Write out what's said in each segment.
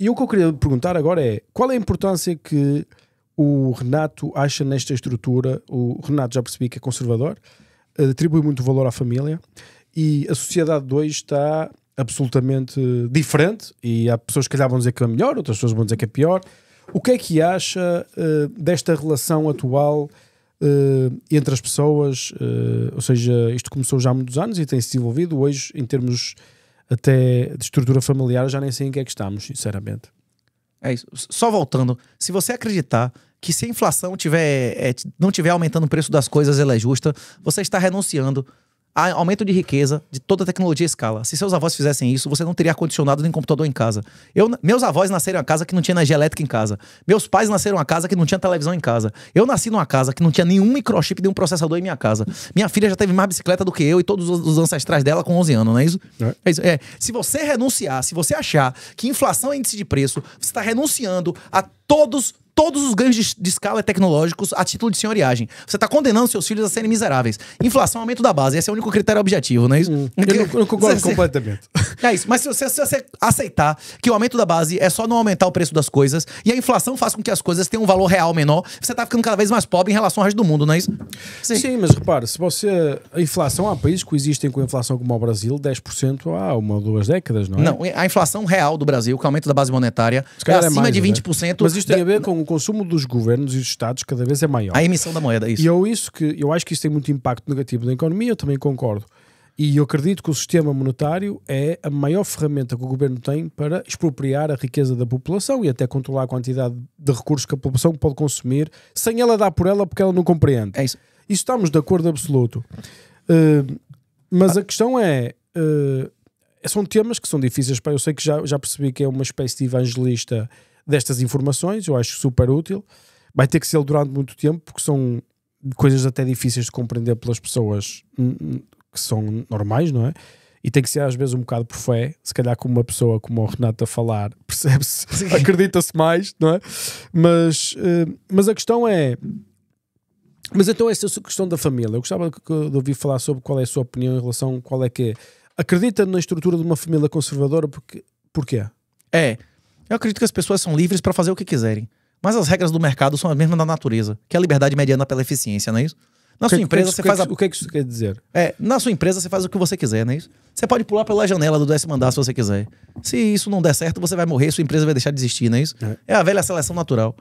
E o que eu queria perguntar agora é qual é a importância que o Renato acha nesta estrutura? O Renato já percebi que é conservador, eh, atribui muito valor à família e a sociedade de hoje está absolutamente diferente e há pessoas que calhar vão dizer que é melhor, outras pessoas vão dizer que é pior. O que é que acha uh, desta relação atual uh, entre as pessoas? Uh, ou seja, isto começou já há muitos anos e tem-se desenvolvido hoje em termos até de estrutura familiar, já nem sei em que é que estamos, sinceramente. É isso. Só voltando, se você acreditar que se a inflação tiver, é, não tiver aumentando o preço das coisas, ela é justa, você está renunciando a aumento de riqueza de toda a tecnologia escala. Se seus avós fizessem isso, você não teria ar-condicionado nem computador em casa. Eu, meus avós nasceram em casa que não tinha energia elétrica em casa. Meus pais nasceram em casa que não tinha televisão em casa. Eu nasci numa casa que não tinha nenhum microchip, nenhum processador em minha casa. Minha filha já teve mais bicicleta do que eu e todos os ancestrais dela com 11 anos, não é isso? É. é, isso. é. Se você renunciar, se você achar que inflação é índice de preço, você está renunciando a todos todos os ganhos de, de escala tecnológicos a título de senhoriagem. Você está condenando seus filhos a serem miseráveis. Inflação, aumento da base. Esse é o único critério objetivo, não é isso? Hum, eu não, concordo completamente. É isso. Mas se você, se você aceitar que o aumento da base é só não aumentar o preço das coisas e a inflação faz com que as coisas tenham um valor real menor, você está ficando cada vez mais pobre em relação ao resto do mundo, não é isso? Sim, Sim mas repara, se você. A inflação, há países que existem com a inflação como o Brasil, 10% há uma ou duas décadas, não é? Não, a inflação real do Brasil, com o aumento da base monetária, é, é acima é mais, de 20%. Né? Mas isso tem a ver com o consumo dos governos e dos Estados cada vez é maior. A emissão da moeda, é isso. E eu, isso que, eu acho que isso tem muito impacto negativo na economia, eu também concordo. E eu acredito que o sistema monetário é a maior ferramenta que o governo tem para expropriar a riqueza da população e até controlar a quantidade de recursos que a população pode consumir sem ela dar por ela porque ela não compreende. É isso. E estamos de acordo absoluto. Uh, mas a questão é. Uh, são temas que são difíceis. para eu sei que já, já percebi que é uma espécie de evangelista destas informações, eu acho super útil. Vai ter que ser durante muito tempo, porque são coisas até difíceis de compreender pelas pessoas hum, hum, que são normais, não é? E tem que ser às vezes um bocado por fé, se calhar como uma pessoa como o Renato a falar, percebe-se, acredita-se mais, não é? Mas, eh, mas a questão é. Mas então essa questão da família, eu gostava de ouvir falar sobre qual é a sua opinião em relação a qual é que é. Acredita na estrutura de uma família conservadora porque, porquê? É, eu acredito que as pessoas são livres para fazer o que quiserem. Mas as regras do mercado são as mesmas da natureza, que é a liberdade mediana pela eficiência, não é isso? Na sua que, empresa que, você que, faz a... O que, que isso quer dizer? É, na sua empresa você faz o que você quiser, não é isso? Você pode pular pela janela do décimo andar se você quiser. Se isso não der certo, você vai morrer, sua empresa vai deixar de existir, não é isso? É, é a velha seleção natural.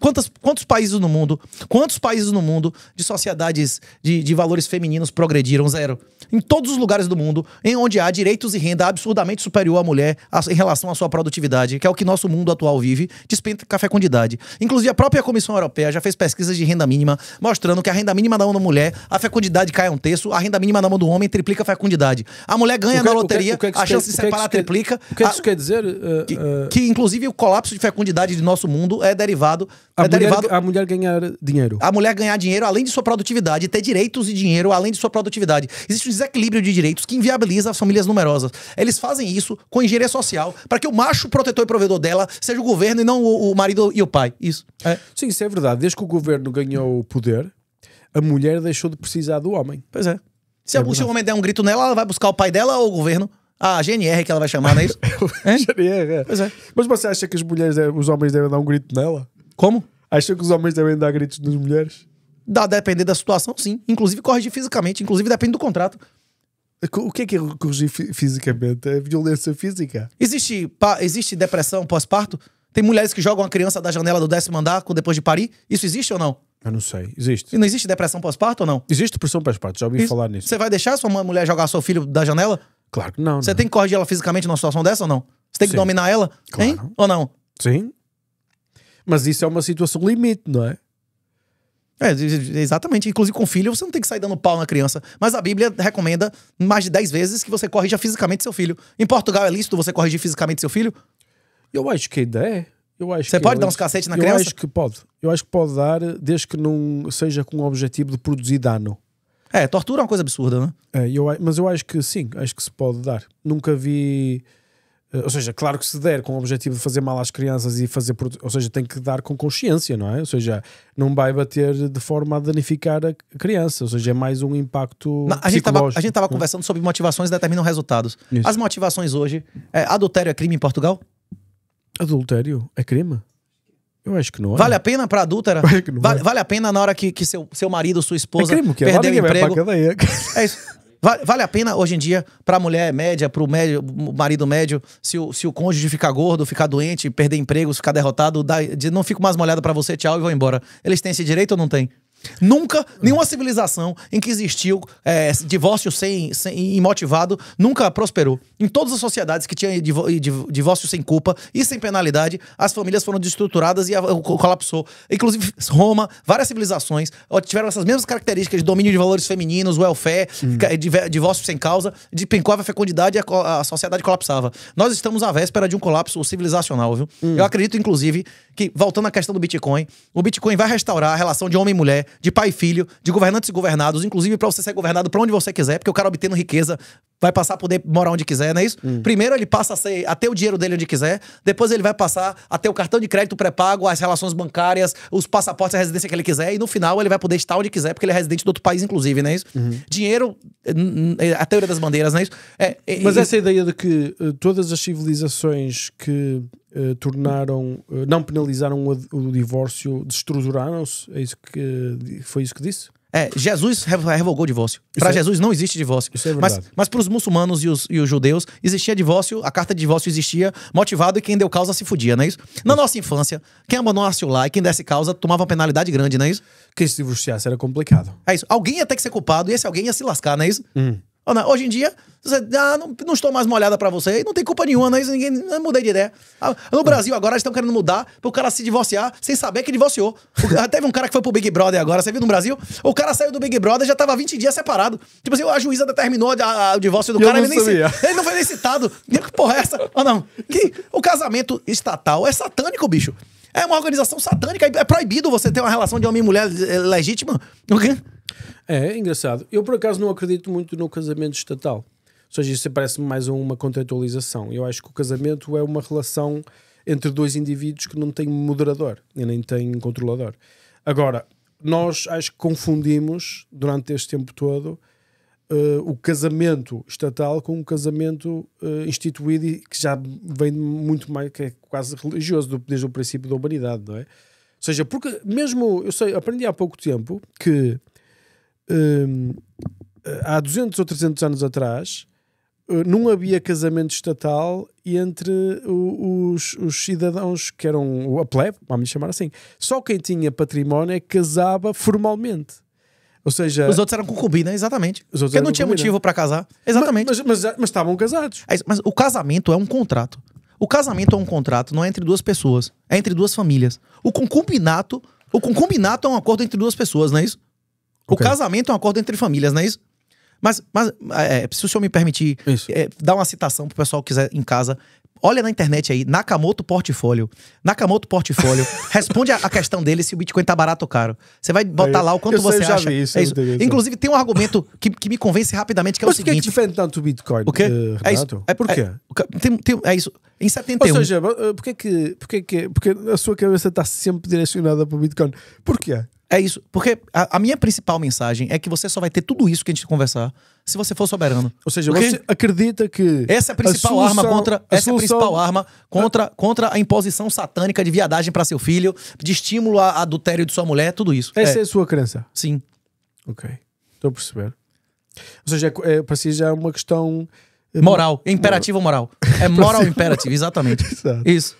Quantos, quantos países no mundo, quantos países no mundo de sociedades de, de valores femininos progrediram? Zero. Em todos os lugares do mundo, em onde há direitos e renda absurdamente superior à mulher a, em relação à sua produtividade, que é o que nosso mundo atual vive, despenta café com idade. Inclusive, a própria Comissão Europeia já fez pesquisas de renda mínima, mostrando que a renda mínima da mão da mulher, a fecundidade cai um terço, a renda mínima da mão do homem triplica a fecundidade. A mulher ganha que, é na é loteria, que, é que a chance de separar triplica. O que isso a, quer dizer? Uh, uh... que, inclusive, o colapso de fecundidade de nosso mundo é derivado a, é mulher, derivado... a mulher ganhar dinheiro. A mulher ganhar dinheiro além de sua produtividade, ter direitos e dinheiro além de sua produtividade. Existe um desequilíbrio de direitos que inviabiliza as famílias numerosas. Eles fazem isso com engenharia social para que o macho protetor e provedor dela seja o governo e não o, o marido e o pai. Isso. É. Sim, isso é verdade. Desde que o governo ganhou o poder, a mulher deixou de precisar do homem. Pois é. Se, é se o homem der um grito nela, ela vai buscar o pai dela ou o governo? Ah, a GNR que ela vai chamar, não é isso? GNR, é, é. Pois é. Mas você acha que as mulheres, os homens devem dar um grito nela? Como? Achou que os homens também dão gritos nas mulheres? Dá, depender da situação, sim. Inclusive corrigir fisicamente, inclusive depende do contrato. O que é, que é corrigir fisicamente? É violência física? Existe, existe depressão pós-parto? Tem mulheres que jogam a criança da janela do décimo andar depois de parir? Isso existe ou não? Eu não sei. Existe. E não existe depressão pós-parto ou não? Existe depressão pós-parto, já ouvi falar nisso. Você vai deixar sua mulher jogar seu filho da janela? Claro que não. Você tem que corrigir ela fisicamente numa situação dessa ou não? Você tem que Sim. dominar ela? Claro. Hein? Ou não? Sim. Mas isso é uma situação limite, não é? É, exatamente. Inclusive com filho, você não tem que sair dando pau na criança. Mas a Bíblia recomenda mais de 10 vezes que você corrija fisicamente seu filho. Em Portugal é lícito você corrigir fisicamente seu filho? Eu acho que é ideia. Eu acho você pode dar uns cacetes na eu criança? Eu acho que pode. Eu acho que pode dar, desde que não seja com o objetivo de produzir dano. É, tortura é uma coisa absurda, né? É, eu, mas eu acho que sim, acho que se pode dar. Nunca vi eh, ou seja, claro que se der com o objetivo de fazer mal às crianças e fazer, ou seja, tem que dar com consciência, não é? Ou seja, não vai bater de forma a danificar a criança, ou seja, é mais um impacto. Não, a, gente a gente estava é? conversando sobre motivações que determinam resultados. Isso. As motivações hoje. É, adultério é crime em Portugal? Adultério é crime? Eu acho que não é. Vale a pena para adúltera? Vale, é. vale, a pena na hora que, que seu, seu marido, sua é esposa. É crime, que perdeu o emprego. É isso. Vale, vale a pena hoje em dia para a mulher média, para médio, marido médio, se o, se o cônjuge ficar gordo, ficar doente, perder empregos, ficar derrotado, dá, de, não fico mais molhada para você, tchau e vou embora. Eles têm esse direito ou não têm? Nunca, nenhuma civilização em que existiu é, divórcio sem, sem, imotivado nunca prosperou. Em todas as sociedades que tinham divórcio sem culpa e sem penalidade, as famílias foram destruturadas e a, colapsou. Inclusive, Roma, várias civilizações tiveram essas mesmas características de domínio de valores femininos, welfare, hum. divórcio sem causa, despencava a fecundidade e a, a, sociedade colapsava. Nós estamos à véspera de um colapso civilizacional, viu? Hum. Eu acredito, inclusive, que, voltando à questão do Bitcoin, o Bitcoin vai restaurar a relação de homem e mulher de pai e filho, de governantes e governados, inclusive para você ser governado para onde você quiser, porque o cara obtendo riqueza vai passar a poder morar onde quiser, não é isso? Hum. Primeiro ele passa a, ser, a ter o dinheiro dele onde quiser, depois ele vai passar a ter o cartão de crédito pré-pago, as relações bancárias, os passaportes, a residência que ele quiser, e no final ele vai poder estar onde quiser, porque ele é residente do outro país, inclusive, não é isso? Uhum. Dinheiro, é a teoria das bandeiras, não é isso? É, é, Mas essa ideia de que eh, todas as civilizações que Uh, tornaram, uh, não penalizaram o, o divórcio, destruturaram-se, é isso que foi isso que disse? É, Jesus revogou o divórcio. Para é, Jesus não existe divórcio. É mas, mas para os muçulmanos e os, e os judeus existia divórcio, a carta de divórcio existia, motivado e quem deu causa se fudia, não é isso? Na nossa infância, quem abandonasse o lar e quem desse causa tomava uma penalidade grande, não é isso? Quem se divorciasse era complicado. É isso. Alguém ia ter que ser culpado e esse alguém ia se lascar, não é isso? Hum. Ana, né, hoje em dia, você, ah, não, não estou mais molhada para você. E não tem culpa nenhuma, né, ninguém não né, mudei de ideia. Ah, no Brasil, agora eles estão querendo mudar pro o cara se divorciar sem saber que divorciou. O, teve um cara que foi pro Big Brother agora, você viu no Brasil? O cara saiu do Big Brother já tava 20 dias separado. Tipo assim, a juíza determinou a, a, o divórcio do e cara, ele nem, ele não foi nem citado. Que porra é essa? Ah, não. Que, o casamento estatal é satânico, bicho. É uma organização satânica, é proibido você ter uma relação de homem e mulher eh, legítima. O quê? É, é engraçado. Eu, por acaso, não acredito muito no casamento estatal. Ou seja, isso parece-me mais uma contratualização. Eu acho que o casamento é uma relação entre dois indivíduos que não tem moderador e nem tem controlador. Agora, nós acho que confundimos durante este tempo todo uh, o casamento estatal com um casamento uh, instituído e que já vem muito mais, que é quase religioso do, desde o princípio da humanidade, não é? Ou seja, porque mesmo, eu sei, aprendi há pouco tempo que Hum, há 200 ou 300 anos atrás, eh, não havia casamento estatal entre os, os cidadãos que eram a plebe, vamos chamar assim. Só quem tinha património é casava formalmente. Ou seja, os outros eram concubina, exatamente. Os não tinha motivo para casar. Exatamente. Mas, mas, mas, mas estavam casados. É, mas o casamento é um contrato. O casamento é um contrato, não é entre duas pessoas, é entre duas famílias. O concubinato, o concubinato é um acordo entre duas pessoas, não é isso? Okay. O casamento é um acordo entre famílias, não é isso? Mas, mas é, é se o senhor me permitir é, dar uma citação pro pessoal que quiser em casa. Olha na internet aí, Nakamoto Portfólio. Nakamoto Portfólio. responde a, a, questão dele se o Bitcoin tá barato ou caro. Você vai botar é, lá o quanto você acha. Isso, é isso. Inclusive, tem um argumento que, que me convence rapidamente, que mas é o seguinte. por que é diferente tanto o Bitcoin, o quê? Uh, é isso. É, por quê? É, tem, tem, é isso. Em 71... Ou seja, eh, por que, é que, por que, que porque a sua cabeça está sempre direcionada para o Bitcoin? Por quê? É isso. Porque a, a, minha principal mensagem é que você só vai ter tudo isso que a gente conversar se você for soberano. Ou seja, você acredita que. Essa é a principal a solução, arma contra. essa solução, é a principal arma contra, é... contra a imposição satânica de viadagem para seu filho, de estímulo a adultério de sua mulher, tudo isso. Essa é, é a sua crença? Sim. Ok. Estou a perceber. Ou seja, é, é, para si já é uma questão. Eh, moral, imperativo moral. É moral. É moral imperativo, exatamente. Exato. Isso.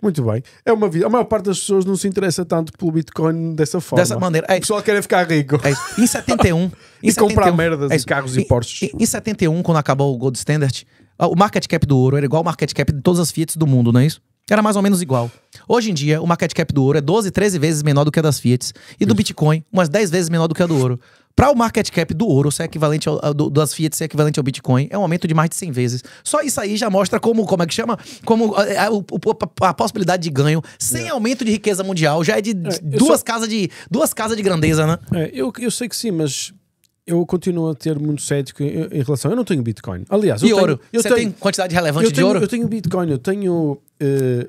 Muito bem. É uma vida. A maior parte das pessoas não se interessa tanto pelo Bitcoin dessa forma. Dessa maneira. É, o pessoal quer é ficar rico. É em 71. Em e 71, comprar merdas é, e carros e, e Porsches. Em, em 71, quando acabou o Gold Standard, o market cap do ouro era igual ao market cap de todas as fiat do mundo, não é isso? Era mais ou menos igual. Hoje em dia, o market cap do ouro é 12, 13 vezes menor do que a das fiat E do Bitcoin, umas 10 vezes menor do que a do ouro. Para o market cap do ouro ser é equivalente ao, das Fiat ser é equivalente ao Bitcoin, é um aumento de mais de 100 vezes. Só isso aí já mostra como, como é que chama? Como a, a, a possibilidade de ganho sem é. aumento de riqueza mundial já é de, é, duas, só... casas de, duas casas de grandeza, né? É, eu, eu sei que sim, mas eu continuo a ter muito cético em, relação. Eu não tenho Bitcoin. Aliás, eu e tenho, ouro. Eu Você tenho, tem quantidade relevante de tenho, ouro? Eu tenho Bitcoin, eu tenho. Uh,